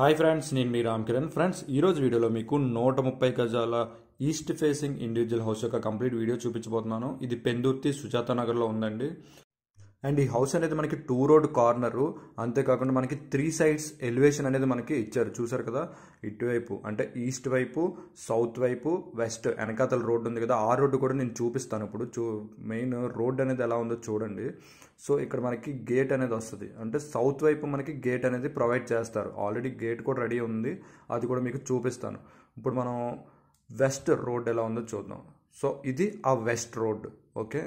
hi friends నేను మీ Ram Kiran friends ఈరోజు వీడియోలో మీకు నూట ముప్పై గజాల ఈస్ట్ ఫేసింగ్ ఇండివిజువల్ హౌస్ యొక్క కంప్లీట్ వీడియో చూపించబోతున్నాను ఇది పెందుర్తి సుజాత నగర్లో ఉందండి అండ్ ఈ హౌస్ అనేది మనకి టూ రోడ్ కార్నరు అంతేకాకుండా మనకి త్రీ సైడ్స్ ఎలివేషన్ అనేది మనకి ఇచ్చారు చూసారు కదా ఇటువైపు అంటే ఈస్ట్ వైపు సౌత్ వైపు వెస్ట్ వెనకాతల రోడ్డు ఉంది కదా ఆ రోడ్డు కూడా నేను చూపిస్తాను ఇప్పుడు చూ మెయిన్ రోడ్ అనేది ఎలా ఉందో చూడండి సో ఇక్కడ మనకి గేట్ అనేది వస్తుంది అంటే సౌత్ వైపు మనకి గేట్ అనేది ప్రొవైడ్ చేస్తారు ఆల్రెడీ గేట్ కూడా రెడీ ఉంది అది కూడా మీకు చూపిస్తాను ఇప్పుడు మనం వెస్ట్ రోడ్ ఎలా ఉందో చూద్దాం సో ఇది ఆ west road okay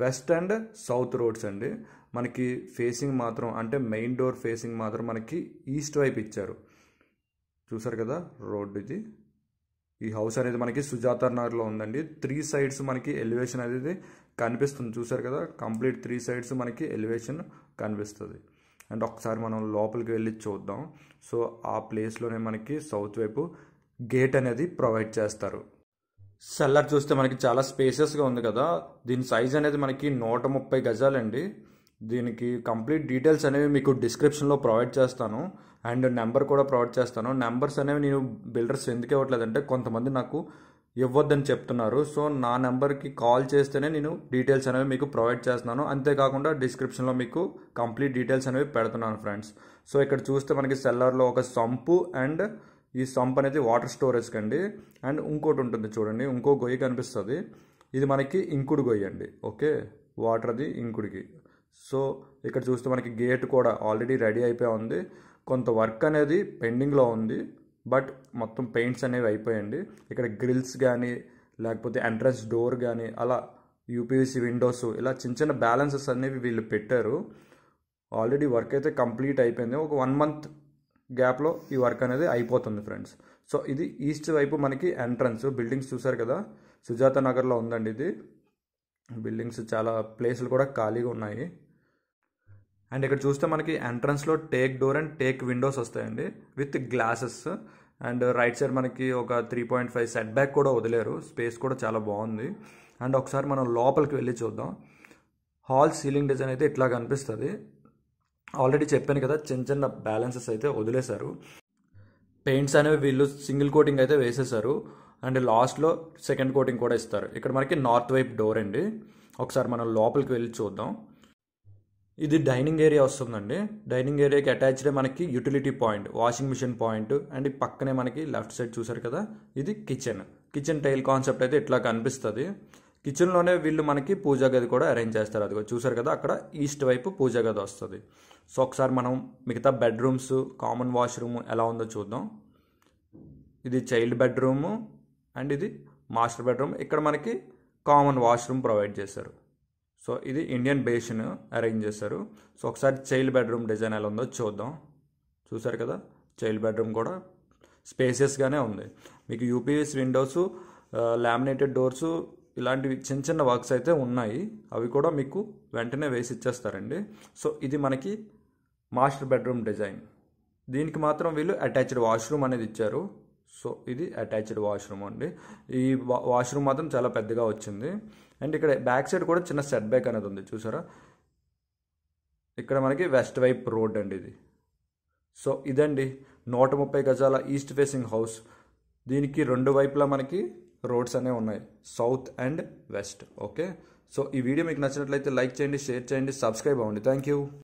west and south roads అండి మనకి ఫేసింగ్ మాత్రం అంటే మెయిన్ డోర్ ఫేసింగ్ మాత్రం మనకి ఈస్ట్ వైపు ఇచ్చారు చూసారు కదా రోడ్ ఇది ఈ హౌస్ అనేది మనకి సుజాత నగర్లో ఉందండి త్రీ సైడ్స్ మనకి ఎలివేషన్ అనేది కనిపిస్తుంది చూసారు కదా కంప్లీట్ త్రీ సైడ్స్ మనకి ఎలివేషన్ కనిపిస్తుంది అండ్ ఒకసారి మనం లోపలికి వెళ్ళి చూద్దాం సో ఆ ప్లేస్లోనే మనకి సౌత్ వైపు గేట్ అనేది ప్రొవైడ్ చేస్తారు సెల్లర్ చూస్తే మనకి చాలా స్పేసెస్గా ఉంది కదా దీని సైజ్ అనేది మనకి నూట ముప్పై గజాలండి దీనికి కంప్లీట్ డీటెయిల్స్ అనేవి మీకు డిస్క్రిప్షన్లో ప్రొవైడ్ చేస్తాను అండ్ నెంబర్ కూడా ప్రొవైడ్ చేస్తాను నెంబర్స్ అనేవి నేను బిల్డర్స్ ఎందుకు ఇవ్వట్లేదంటే కొంతమంది నాకు ఇవ్వద్దని చెప్తున్నారు సో నా నెంబర్కి కాల్ చేస్తేనే నేను డీటెయిల్స్ అనేవి మీకు ప్రొవైడ్ చేస్తున్నాను అంతేకాకుండా డిస్క్రిప్షన్లో మీకు కంప్లీట్ డీటెయిల్స్ అనేవి పెడుతున్నాను ఫ్రెండ్స్ సో ఇక్కడ చూస్తే మనకి సెల్లర్లో ఒక సంపు అండ్ ఈ సంప్ అనేది వాటర్ స్టోరేజ్కి అండి అండ్ ఇంకోటి ఉంటుంది చూడండి ఇంకో గొయ్యి కనిపిస్తుంది ఇది మనకి ఇంకుడు గొయ్యి అండి ఓకే వాటర్ అది ఇంకుడికి సో ఇక్కడ చూస్తే మనకి గేట్ కూడా ఆల్రెడీ రెడీ అయిపోయి ఉంది కొంత వర్క్ అనేది పెండింగ్లో ఉంది బట్ మొత్తం పెయింట్స్ అనేవి అయిపోయాయండి ఇక్కడ గ్రిల్స్ కానీ లేకపోతే ఎంట్రన్స్ డోర్ కానీ అలా యూపీవీసీ విండోస్ ఇలా చిన్న చిన్న బ్యాలెన్సెస్ అనేవి వీళ్ళు పెట్టారు ఆల్రెడీ వర్క్ అయితే కంప్లీట్ అయిపోయింది ఒక వన్ మంత్ గ్యాప్లో ఈ వర్క్ అనేది అయిపోతుంది ఫ్రెండ్స్ సో ఇది ఈస్ట్ వైపు మనకి ఎంట్రన్స్ బిల్డింగ్స్ చూసారు కదా సుజాత నగర్లో ఉందండి ఇది బిల్డింగ్స్ చాలా ప్లేసులు కూడా ఖాళీగా ఉన్నాయి అండ్ ఇక్కడ చూస్తే మనకి ఎంట్రన్స్లో teak door and teak windows వస్తాయండి with glasses and right side మనకి ఒక three point five set back కూడా వదిలేరు స్పేస్ కూడా చాలా బాగుంది అండ్ ఒకసారి మనం లోపలికి వెళ్ళి చూద్దాం హాల్ సీలింగ్ డిజైన్ అయితే ఇట్లా కనిపిస్తుంది ఆల్రెడీ చెప్పాను కదా చిన్న చిన్న బ్యాలెన్సెస్ అయితే వదిలేశారు పెయింట్స్ అనేవి వీళ్ళు సింగిల్ కోటింగ్ అయితే వేసేసారు అండ్ లాస్ట్లో సెకండ్ కోటింగ్ కూడా ఇస్తారు ఇక్కడ మనకి నార్త్ వైపు డోర్ అండి ఒకసారి మనం లోపలికి వెళ్ళి చూద్దాం ఇది డైనింగ్ ఏరియా వస్తుందండి డైనింగ్ ఏరియాకి అటాచ్డ్ మనకి utility point washing machine point and పక్కనే మనకి లెఫ్ట్ సైడ్ చూసారు కదా ఇది కిచెన్ కిచెన్ టైల్ కాన్సెప్ట్ అయితే ఇట్లా కనిపిస్తుంది కిచెన్లోనే వీళ్ళు మనకి పూజా గది కూడా అరేంజ్ చేస్తారు అది చూసారు కదా అక్కడ ఈస్ట్ వైపు పూజా గది వస్తుంది సో ఒకసారి మనం మిగతా బెడ్రూమ్స్ కామన్ వాష్రూమ్ ఎలా ఉందో చూద్దాం ఇది చైల్డ్ బెడ్రూము అండ్ ఇది మాస్టర్ బెడ్రూమ్ ఇక్కడ మనకి కామన్ వాష్రూమ్ ప్రొవైడ్ చేశారు సో ఇది ఇండియన్ బేషన్ అరేంజ్ చేశారు సో ఒకసారి చైల్డ్ బెడ్రూమ్ డిజైన్ ఎలా ఉందో చూద్దాం చూసారు కదా చైల్డ్ బెడ్రూమ్ కూడా స్పేసియస్గానే ఉంది మీకు యూపీఎస్ విండోస్ లామినేటెడ్ డోర్స్ ఇలాంటివి చిన్న చిన్న వర్క్స్ అయితే ఉన్నాయి అవి కూడా మీకు వెంటనే వేసి ఇచ్చేస్తారండి సో ఇది మనకి మాస్టర్ బెడ్రూమ్ డిజైన్ దీనికి మాత్రం వీళ్ళు అటాచ్డ్ వాష్రూమ్ అనేది ఇచ్చారు సో ఇది అటాచ్డ్ వాష్రూమ్ అండి ఈ వాష్రూమ్ మాత్రం చాలా పెద్దగా వచ్చింది అండ్ ఇక్కడ బ్యాక్ సైడ్ కూడా చిన్న సెట్ బ్యాక్ అనేది ఉంది చూసారా ఇక్కడ మనకి వెస్ట్ వైప్ రోడ్ అండి ఇది సో ఇదండి నూట ముప్పై గజాల ఈస్ట్ ఫేసింగ్ హౌస్ దీనికి రెండు వైపులా మనకి రోడ్స్ అనేవి ఉన్నాయి south and west okay so ఈ వీడియో మీకు నచ్చినట్లయితే లైక్ చేయండి షేర్ చేయండి సబ్స్క్రైబ్ అవ్వండి థ్యాంక్ యూ